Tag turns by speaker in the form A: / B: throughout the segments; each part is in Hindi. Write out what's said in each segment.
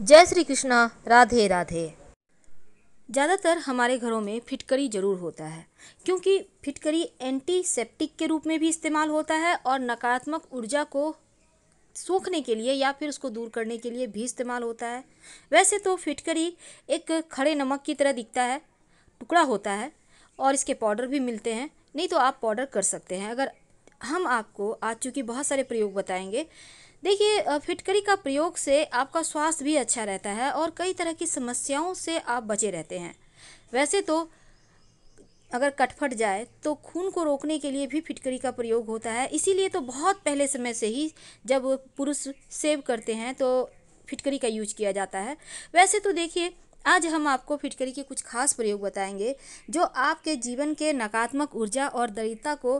A: जय श्री कृष्णा राधे राधे ज़्यादातर हमारे घरों में फिटकरी ज़रूर होता है क्योंकि फिटकरी एंटीसेप्टिक के रूप में भी इस्तेमाल होता है और नकारात्मक ऊर्जा को सूखने के लिए या फिर उसको दूर करने के लिए भी इस्तेमाल होता है वैसे तो फिटकरी एक खड़े नमक की तरह दिखता है टुकड़ा होता है और इसके पाउडर भी मिलते हैं नहीं तो आप पाउडर कर सकते हैं अगर हम आपको आज चूँकि बहुत सारे प्रयोग बताएंगे देखिए फिटकरी का प्रयोग से आपका स्वास्थ्य भी अच्छा रहता है और कई तरह की समस्याओं से आप बचे रहते हैं वैसे तो अगर कटफट जाए तो खून को रोकने के लिए भी फिटकरी का प्रयोग होता है इसीलिए तो बहुत पहले समय से ही जब पुरुष सेव करते हैं तो फिटकरी का यूज किया जाता है वैसे तो देखिए आज हम आपको फिटकरी के कुछ खास प्रयोग बताएंगे जो आपके जीवन के नकारात्मक ऊर्जा और दरिद्रता को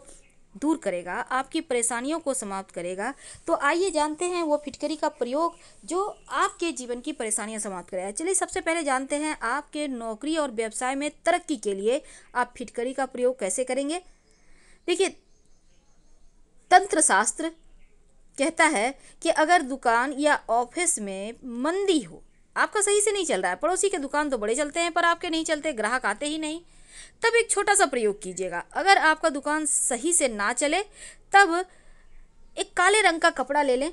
A: दूर करेगा आपकी परेशानियों को समाप्त करेगा तो आइए जानते हैं वो फिटकरी का प्रयोग जो आपके जीवन की परेशानियां समाप्त करेगा चलिए सबसे पहले जानते हैं आपके नौकरी और व्यवसाय में तरक्की के लिए आप फिटकरी का प्रयोग कैसे करेंगे देखिए तंत्र शास्त्र कहता है कि अगर दुकान या ऑफिस में मंदी हो आपका सही से नहीं चल रहा है पड़ोसी के दुकान तो बड़े चलते हैं पर आपके नहीं चलते ग्राहक आते ही नहीं तब एक छोटा सा प्रयोग कीजिएगा अगर आपका दुकान सही से ना चले तब एक काले रंग का कपड़ा ले लें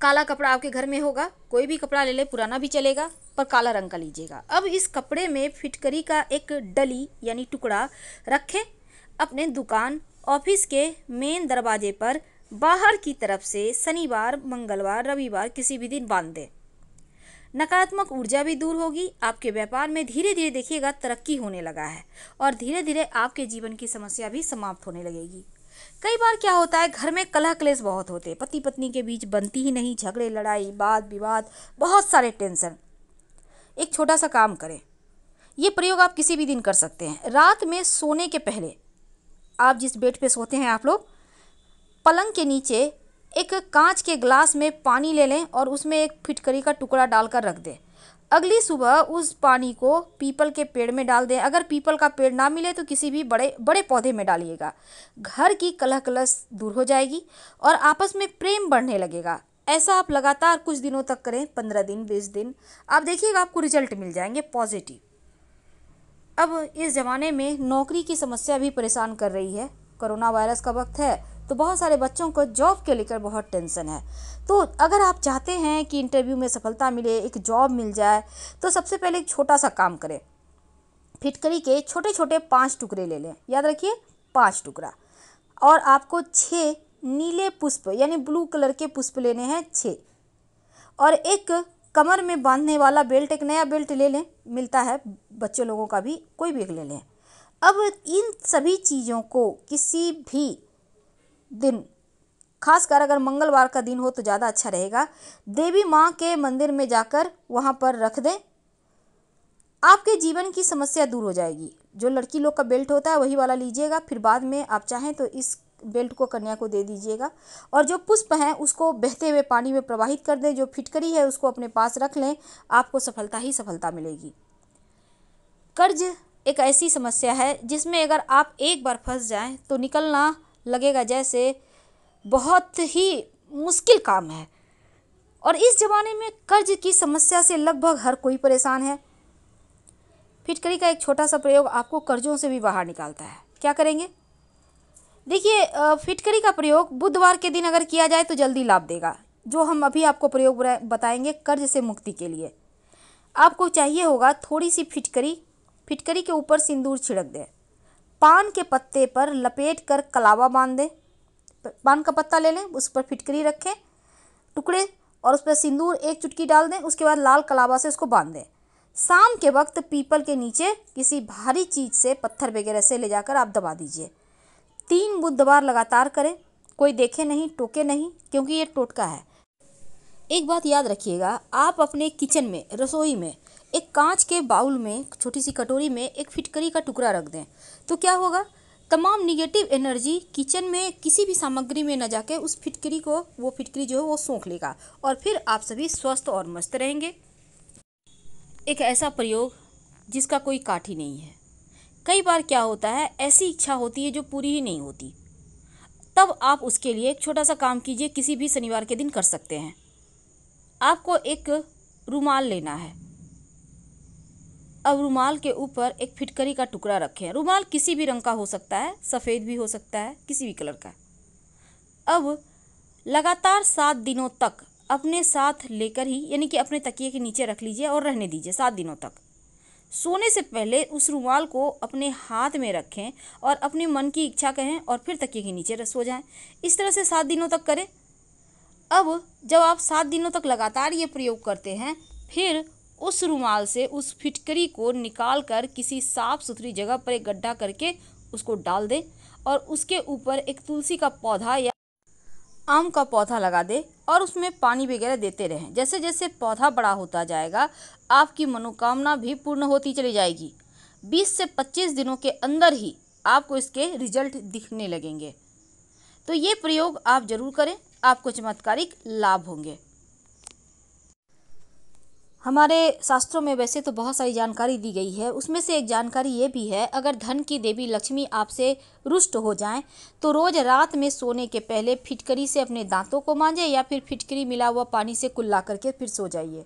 A: काला कपड़ा आपके घर में होगा कोई भी कपड़ा ले लें पुराना भी चलेगा पर काला रंग का लीजिएगा अब इस कपड़े में फिटकरी का एक डली यानी टुकड़ा रखें अपने दुकान ऑफिस के मेन दरवाजे पर बाहर की तरफ से शनिवार मंगलवार रविवार किसी भी दिन बांध दें नकारात्मक ऊर्जा भी दूर होगी आपके व्यापार में धीरे धीरे देखिएगा तरक्की होने लगा है और धीरे धीरे आपके जीवन की समस्या भी समाप्त होने लगेगी कई बार क्या होता है घर में कलह क्लेश बहुत होते हैं पति पत्नी के बीच बनती ही नहीं झगड़े लड़ाई वाद विवाद बहुत सारे टेंशन एक छोटा सा काम करें ये प्रयोग आप किसी भी दिन कर सकते हैं रात में सोने के पहले आप जिस बेड पे सोते हैं आप लोग पलंग के नीचे एक कांच के ग्लास में पानी ले लें और उसमें एक फिटकरी का टुकड़ा डालकर रख दें अगली सुबह उस पानी को पीपल के पेड़ में डाल दें अगर पीपल का पेड़ ना मिले तो किसी भी बड़े बड़े पौधे में डालिएगा घर की कलह कलश दूर हो जाएगी और आपस में प्रेम बढ़ने लगेगा ऐसा आप लगातार कुछ दिनों तक करें पंद्रह दिन बीस दिन आप देखिएगा आपको रिजल्ट मिल जाएंगे पॉजिटिव अब इस ज़माने में नौकरी की समस्या भी परेशान कर रही है कोरोना वायरस का वक्त है तो बहुत सारे बच्चों को जॉब के लेकर बहुत टेंशन है तो अगर आप चाहते हैं कि इंटरव्यू में सफलता मिले एक जॉब मिल जाए तो सबसे पहले एक छोटा सा काम करें फिटकरी के छोटे छोटे पाँच टुकड़े ले लें याद रखिए पाँच टुकड़ा और आपको छः नीले पुष्प यानी ब्लू कलर के पुष्प लेने हैं छः और एक कमर में बांधने वाला बेल्ट एक नया बेल्ट ले लें मिलता है बच्चों लोगों का भी कोई भी एक ले लें अब इन सभी चीज़ों को किसी भी दिन खासकर अगर मंगलवार का दिन हो तो ज़्यादा अच्छा रहेगा देवी माँ के मंदिर में जाकर वहाँ पर रख दें आपके जीवन की समस्या दूर हो जाएगी जो लड़की लोग का बेल्ट होता है वही वाला लीजिएगा फिर बाद में आप चाहें तो इस बेल्ट को कन्या को दे दीजिएगा और जो पुष्प हैं उसको बहते हुए पानी में प्रवाहित कर दें जो फिटकरी है उसको अपने पास रख लें आपको सफलता ही सफलता मिलेगी कर्ज एक ऐसी समस्या है जिसमें अगर आप एक बार फंस जाएं तो निकलना लगेगा जैसे बहुत ही मुश्किल काम है और इस ज़माने में कर्ज की समस्या से लगभग हर कोई परेशान है फिटकरी का एक छोटा सा प्रयोग आपको कर्जों से भी बाहर निकालता है क्या करेंगे देखिए फिटकरी का प्रयोग बुधवार के दिन अगर किया जाए तो जल्दी लाभ देगा जो हम अभी आपको प्रयोग बताएंगे कर्ज से मुक्ति के लिए आपको चाहिए होगा थोड़ी सी फिटकरी फिटकरी के ऊपर सिंदूर छिड़क दें पान के पत्ते पर लपेट कर कलावा बांध दें पान का पत्ता ले लें उस पर फिटकरी रखें टुकड़े और उस पर सिंदूर एक चुटकी डाल दें उसके बाद लाल कलावा से उसको बांध दें शाम के वक्त पीपल के नीचे किसी भारी चीज़ से पत्थर वगैरह से ले जाकर आप दबा दीजिए तीन बुधवार लगातार करें कोई देखे नहीं टोके नहीं क्योंकि ये टोटका है एक बात याद रखिएगा आप अपने किचन में रसोई में एक कांच के बाउल में छोटी सी कटोरी में एक फिटकरी का टुकड़ा रख दें तो क्या होगा तमाम निगेटिव एनर्जी किचन में किसी भी सामग्री में न जाके उस फिटकरी को वो फिटकरी जो है वो सोख लेगा और फिर आप सभी स्वस्थ और मस्त रहेंगे एक ऐसा प्रयोग जिसका कोई काट ही नहीं है कई बार क्या होता है ऐसी इच्छा होती है जो पूरी ही नहीं होती तब आप उसके लिए एक छोटा सा काम कीजिए किसी भी शनिवार के दिन कर सकते हैं आपको एक रुमाल लेना है अब रुमाल के ऊपर एक फिटकरी का टुकड़ा रखें रुमाल किसी भी रंग का हो सकता है सफ़ेद भी हो सकता है किसी भी कलर का अब लगातार सात दिनों तक अपने साथ लेकर ही यानी कि अपने तकिए के नीचे रख लीजिए और रहने दीजिए सात दिनों तक सोने से पहले उस रुमाल को अपने हाथ में रखें और अपने मन की इच्छा कहें और फिर तकिए के नीचे सो जाएं इस तरह से सात दिनों तक करें अब जब आप सात दिनों तक लगातार ये प्रयोग करते हैं फिर उस रुमाल से उस फिटकरी को निकाल कर किसी साफ़ सुथरी जगह पर एक गड्ढा करके उसको डाल दें और उसके ऊपर एक तुलसी का पौधा या आम का पौधा लगा दे और उसमें पानी वगैरह देते रहें जैसे जैसे पौधा बड़ा होता जाएगा आपकी मनोकामना भी पूर्ण होती चली जाएगी 20 से 25 दिनों के अंदर ही आपको इसके रिजल्ट दिखने लगेंगे तो ये प्रयोग आप ज़रूर करें आपको चमत्कारिक लाभ होंगे हमारे शास्त्रों में वैसे तो बहुत सारी जानकारी दी गई है उसमें से एक जानकारी ये भी है अगर धन की देवी लक्ष्मी आपसे रुष्ट हो जाए तो रोज़ रात में सोने के पहले फिटकरी से अपने दांतों को मांजे या फिर फिटकरी मिला हुआ पानी से कुल्ला करके फिर सो जाइए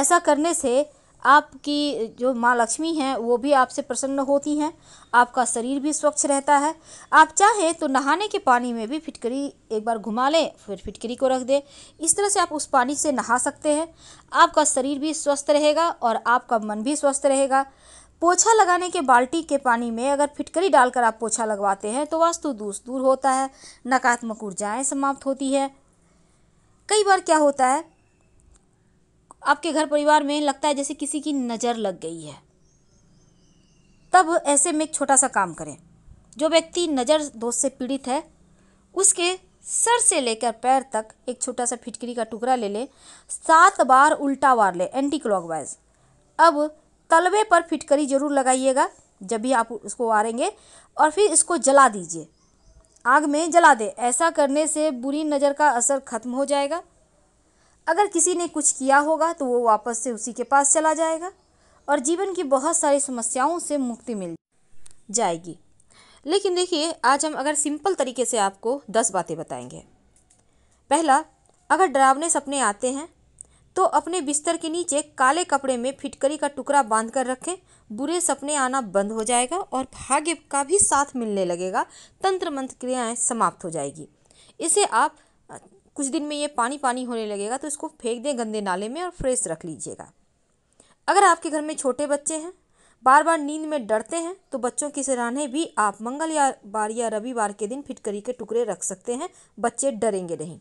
A: ऐसा करने से आपकी जो माँ लक्ष्मी हैं वो भी आपसे प्रसन्न होती हैं आपका शरीर भी स्वच्छ रहता है आप चाहें तो नहाने के पानी में भी फिटकरी एक बार घुमा लें फिर फिटकरी को रख दें इस तरह से आप उस पानी से नहा सकते हैं आपका शरीर भी स्वस्थ रहेगा और आपका मन भी स्वस्थ रहेगा पोछा लगाने के बाल्टी के पानी में अगर फिटकरी डालकर आप पोछा लगवाते हैं तो वास्तु दूस दूर होता है नकारात्मक ऊर्जाएँ समाप्त होती है कई बार क्या होता है आपके घर परिवार में लगता है जैसे किसी की नज़र लग गई है तब ऐसे में एक छोटा सा काम करें जो व्यक्ति नज़र दोष से पीड़ित है उसके सर से लेकर पैर तक एक छोटा सा फिटकरी का टुकड़ा ले ले सात बार उल्टा वार ले एंटी क्लॉकवाइज अब तलवे पर फिटकरी जरूर लगाइएगा जब भी आप उसको वारेंगे और फिर इसको जला दीजिए आग में जला दे ऐसा करने से बुरी नज़र का असर खत्म हो जाएगा अगर किसी ने कुछ किया होगा तो वो वापस से उसी के पास चला जाएगा और जीवन की बहुत सारी समस्याओं से मुक्ति मिल जाएगी लेकिन देखिए आज हम अगर सिंपल तरीके से आपको दस बातें बताएंगे पहला अगर डरावने सपने आते हैं तो अपने बिस्तर के नीचे काले कपड़े में फिटकरी का टुकड़ा बांध कर रखें बुरे सपने आना बंद हो जाएगा और भाग्य का भी साथ मिलने लगेगा तंत्र मंत्र क्रियाएँ समाप्त हो जाएगी इसे आप कुछ दिन में ये पानी पानी होने लगेगा तो इसको फेंक दें गंदे नाले में और फ्रेश रख लीजिएगा अगर आपके घर में छोटे बच्चे हैं बार बार नींद में डरते हैं तो बच्चों की सराहने भी आप मंगल या बार या रविवार के दिन फिटकरी के टुकड़े रख सकते हैं बच्चे डरेंगे नहीं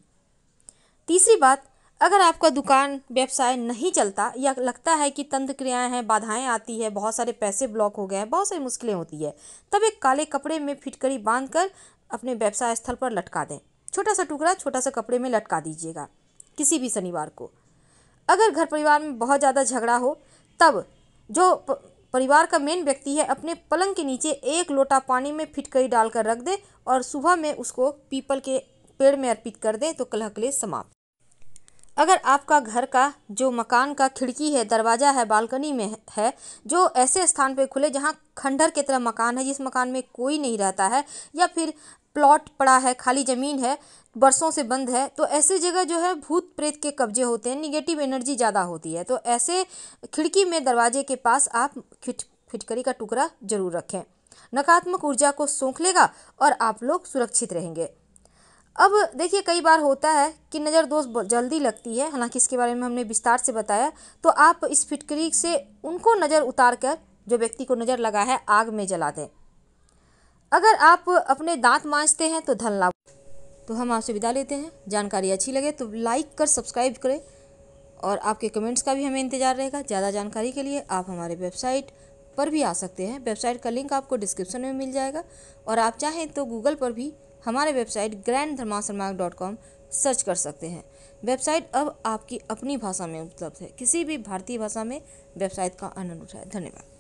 A: तीसरी बात अगर आपका दुकान व्यवसाय नहीं चलता या लगता है कि तंत्र क्रियाएँ हैं बाधाएं आती है बहुत सारे पैसे ब्लॉक हो गए हैं बहुत सारी मुश्किलें होती है तब एक काले कपड़े में फिटकरी बांध कर अपने व्यवसाय स्थल पर लटका दें छोटा सा टुकड़ा छोटा सा कपड़े में लटका दीजिएगा किसी भी शनिवार को अगर घर परिवार में बहुत ज़्यादा झगड़ा हो तब जो परिवार का मेन व्यक्ति है अपने पलंग के नीचे एक लोटा पानी में फिटकरी डालकर रख दे और सुबह में उसको पीपल के पेड़ में अर्पित कर दें तो कलह कले समाप्त अगर आपका घर का जो मकान का खिड़की है दरवाज़ा है बालकनी में है जो ऐसे स्थान पर खुले जहाँ खंडर की तरह मकान है जिस मकान में कोई नहीं रहता है या फिर प्लॉट पड़ा है खाली ज़मीन है बरसों से बंद है तो ऐसे जगह जो है भूत प्रेत के कब्जे होते हैं निगेटिव एनर्जी ज़्यादा होती है तो ऐसे खिड़की में दरवाजे के पास आप खिट फिटकरी का टुकड़ा जरूर रखें नकारात्मक ऊर्जा को सोख लेगा और आप लोग सुरक्षित रहेंगे अब देखिए कई बार होता है कि नज़र दोस्त जल्दी लगती है हालांकि इसके बारे में हमने विस्तार से बताया तो आप इस फिटकरी से उनको नज़र उतार कर जो व्यक्ति को नज़र लगा है आग में जला दें अगर आप अपने दांत माँजते हैं तो धन लाभ तो हम आपसे विदा लेते हैं जानकारी अच्छी लगे तो लाइक कर सब्सक्राइब करें और आपके कमेंट्स का भी हमें इंतज़ार रहेगा ज़्यादा जानकारी के लिए आप हमारे वेबसाइट पर भी आ सकते हैं वेबसाइट का लिंक आपको डिस्क्रिप्शन में मिल जाएगा और आप चाहें तो गूगल पर भी हमारे website grand dot com search कर सकते हैं वेबसाइट अब आपकी अपनी भाषा में उपलब्ध है किसी भी भारतीय भाषा में वेबसाइट का आनंद उठाए धन्यवाद